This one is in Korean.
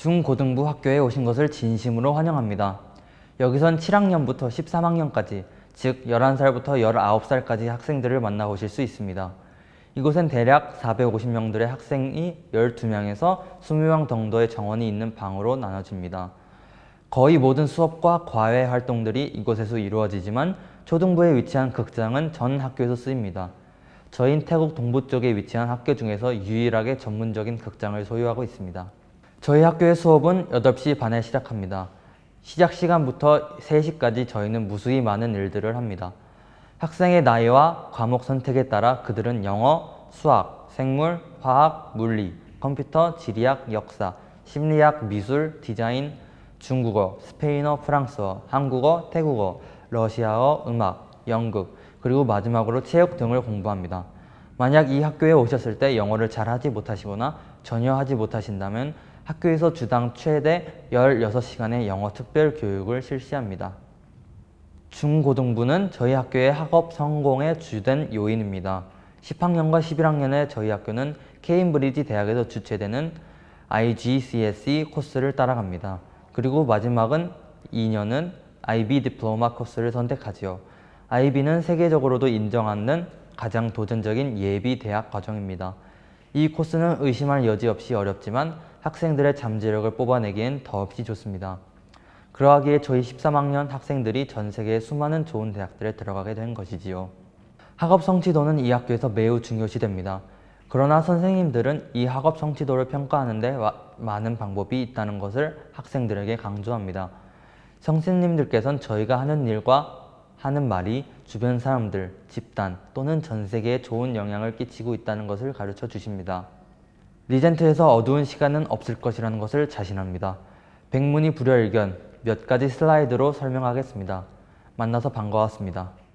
중고등부 학교에 오신 것을 진심으로 환영합니다. 여기선 7학년부터 13학년까지, 즉 11살부터 19살까지 학생들을 만나 보실 수 있습니다. 이곳엔 대략 450명들의 학생이 12명에서 20명 정도의 정원이 있는 방으로 나눠집니다. 거의 모든 수업과 과외 활동들이 이곳에서 이루어지지만 초등부에 위치한 극장은 전 학교에서 쓰입니다. 저희 태국 동부 쪽에 위치한 학교 중에서 유일하게 전문적인 극장을 소유하고 있습니다. 저희 학교의 수업은 8시 반에 시작합니다. 시작 시간부터 3시까지 저희는 무수히 많은 일들을 합니다. 학생의 나이와 과목 선택에 따라 그들은 영어, 수학, 생물, 화학, 물리, 컴퓨터, 지리학, 역사, 심리학, 미술, 디자인, 중국어, 스페인어, 프랑스어, 한국어, 태국어, 러시아어, 음악, 연극, 그리고 마지막으로 체육 등을 공부합니다. 만약 이 학교에 오셨을 때 영어를 잘하지 못하시거나 전혀 하지 못하신다면 학교에서 주당 최대 16시간의 영어 특별 교육을 실시합니다. 중고등부는 저희 학교의 학업 성공의 주된 요인입니다. 10학년과 11학년에 저희 학교는 케임브리지 대학에서 주최되는 IGCSE 코스를 따라갑니다. 그리고 마지막은 2년은 IB 디플로마 코스를 선택하지요. IB는 세계적으로도 인정하는 가장 도전적인 예비 대학 과정입니다. 이 코스는 의심할 여지 없이 어렵지만 학생들의 잠재력을 뽑아내기엔 더없이 좋습니다. 그러하기에 저희 13학년 학생들이 전 세계의 수많은 좋은 대학들에 들어가게 된 것이지요. 학업 성취도는 이 학교에서 매우 중요시됩니다. 그러나 선생님들은 이 학업 성취도를 평가하는 데 많은 방법이 있다는 것을 학생들에게 강조합니다. 선생님들께서는 저희가 하는 일과 하는 말이 주변 사람들, 집단 또는 전 세계에 좋은 영향을 끼치고 있다는 것을 가르쳐 주십니다. 리젠트에서 어두운 시간은 없을 것이라는 것을 자신합니다. 백문이 불여일견 몇 가지 슬라이드로 설명하겠습니다. 만나서 반가웠습니다.